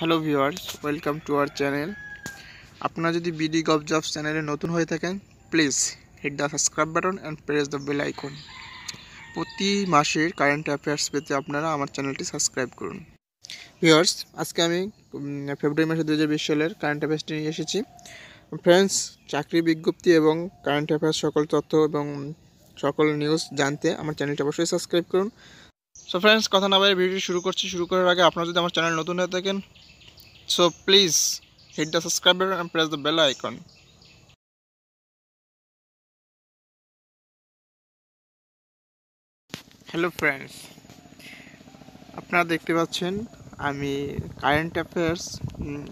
Hello viewers welcome to our channel আপনারা যদি BD gov jobs চ্যানেলে নতুন হয়ে থাকেন please hit the subscribe button and press the bell icon প্রতি মাসের কারেন্ট অ্যাফেয়ার্স পেতে আপনারা আমার চ্যানেলটি সাবস্ক্রাইব করুন ভিউয়ার্স আজকে আমি ফেব্রুয়ারি মাসে দু হাজার বিশ সালের কারেন্ট অ্যাফেয়ার্সটি নিয়ে এসেছি ফ্রেন্ডস চাকরি বিজ্ঞপ্তি এবং কারেন্ট অ্যাফেয়ার্স সকল তথ্য এবং সকল নিউজ জানতে আমার চ্যানেলটি অবশ্যই সাবস্ক্রাইব করুন সো ফ্রেন্ডস কথা না বাইরে ভিডিওটি শুরু করছি শুরু করার আগে আপনারা যদি আমার চ্যানেল নতুন হয়ে থাকেন So please hit the subscribe button and press the bell icon. Hello friends আপনারা দেখতে পাচ্ছেন আমি কারেন্ট অ্যাফেয়ার্স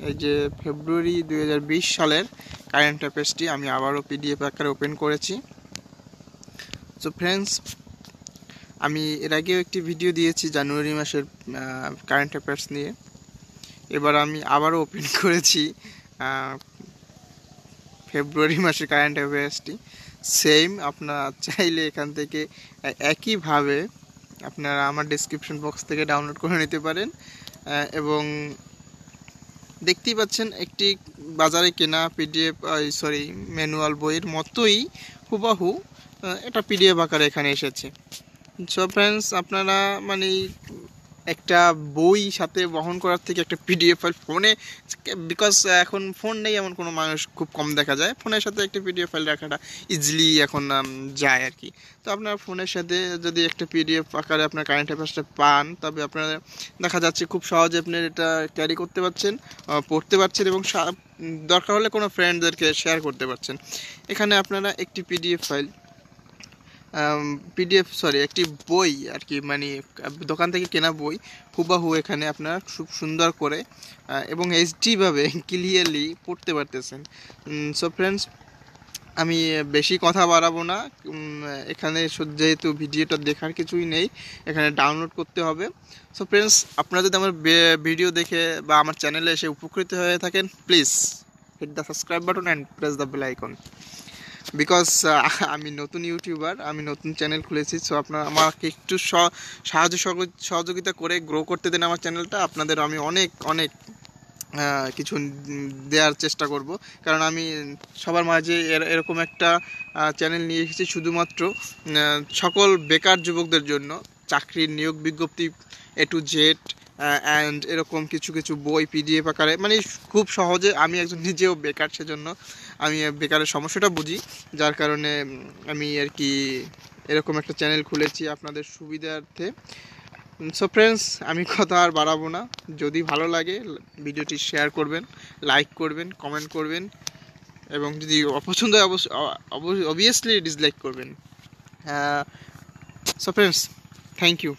এই যে ফেব্রুয়ারি দু সালের কারেন্ট অ্যাফেয়ার্সটি আমি আবারও পিডিএফ আকারে ওপেন করেছি সো ফ্রেন্ডস আমি এর আগেও একটি ভিডিও দিয়েছি জানুয়ারি মাসের কারেন্ট অ্যাফেয়ার্স নিয়ে এবার আমি আবারও ওপেন করেছি ফেব্রুয়ারি মাসের কারেন্ট অ্যাফেয়ার্সটি সেম আপনারা চাইলে এখান থেকে একইভাবে আপনারা আমার ডিসক্রিপশন বক্স থেকে ডাউনলোড করে নিতে পারেন এবং দেখতেই পাচ্ছেন একটি বাজারে কেনা পিডিএফ সরি ম্যানুয়াল বইয়ের মতোই হুবাহু এটা পিডিএফ আকারে এখানে এসেছে সো ফ্রেন্ডস আপনারা মানে একটা বই সাথে বহন করার থেকে একটা পিডিএফ ফাইল ফোনে বিকজ এখন ফোন নেই এমন কোনো মানুষ খুব কম দেখা যায় ফোনের সাথে একটা পিডিএফ ফাইল রাখাটা ইজিলি এখন যায় আর কি তো আপনার ফোনের সাথে যদি একটা পিডিএফ আকারে আপনার কারেন্ট অ্যাফেয়ার্সটা পান তবে আপনার দেখা যাচ্ছে খুব সহজে আপনি এটা ক্যারি করতে পারছেন পড়তে পারছেন এবং দরকার হলে কোনো ফ্রেন্ডদেরকে শেয়ার করতে পারছেন এখানে আপনারা একটি পিডিএফ ফাইল পিডিএফ সরি একটি বই আর কি মানে দোকান থেকে কেনা বই হুবাহু এখানে আপনার খুব সুন্দর করে এবং এইচডিভাবে ক্লিয়ারলি পড়তে পারতেছেন সো ফ্রেন্ডস আমি বেশি কথা বাড়াবো না এখানে যেহেতু ভিডিওটা দেখার কিছুই নেই এখানে ডাউনলোড করতে হবে সো ফ্রেন্ডস আপনারা যদি আমার ভিডিও দেখে বা আমার চ্যানেলে এসে উপকৃত হয়ে থাকেন please hit the subscribe button and press the bell icon because uh, আমি নতুন ইউটিউবার আমি নতুন চ্যানেল খুলেছি সো আপনারা আমাকে একটু সাহায্য সহযোগিতা করে গ্রো করতে দেন আমার চ্যানেলটা আপনাদের আমি অনেক অনেক কিছু দেওয়ার চেষ্টা করব কারণ আমি সবার মাঝে এরকম একটা চ্যানেল নিয়ে এসেছি শুধুমাত্র সকল বেকার যুবকদের জন্য চাকরির নিয়োগ বিজ্ঞপ্তি এ টু জেড অ্যান্ড এরকম কিছু কিছু বই পিডিএফ আকারে মানে খুব সহজে আমি একজন নিজেও বেকার সেজন্য আমি বেকারের সমস্যাটা বুঝি যার কারণে আমি আর কি এরকম একটা চ্যানেল খুলেছি আপনাদের সুবিধার্থে সো ফ্রেন্ডস আমি কথা আর বাড়াবো না যদি ভালো লাগে ভিডিওটি শেয়ার করবেন লাইক করবেন কমেন্ট করবেন এবং যদি অপছন্দ হয় অবশ্যই অবভিয়াসলি ডিসলাইক করবেন সো ফ্রেন্ডস থ্যাংক ইউ